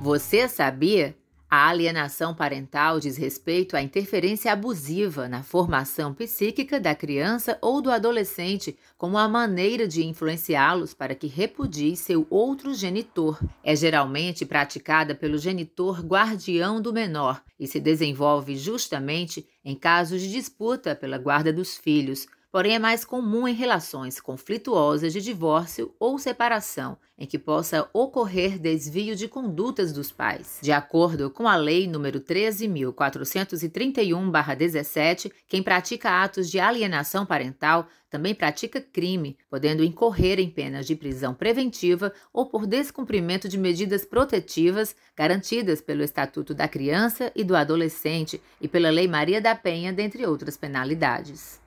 Você sabia? A alienação parental diz respeito à interferência abusiva na formação psíquica da criança ou do adolescente como a maneira de influenciá-los para que repudie seu outro genitor. É geralmente praticada pelo genitor guardião do menor e se desenvolve justamente em casos de disputa pela guarda dos filhos, porém é mais comum em relações conflituosas de divórcio ou separação, em que possa ocorrer desvio de condutas dos pais. De acordo com a Lei nº 13.431-17, quem pratica atos de alienação parental também pratica crime, podendo incorrer em penas de prisão preventiva ou por descumprimento de medidas protetivas garantidas pelo Estatuto da Criança e do Adolescente e pela Lei Maria da Penha, dentre outras penalidades.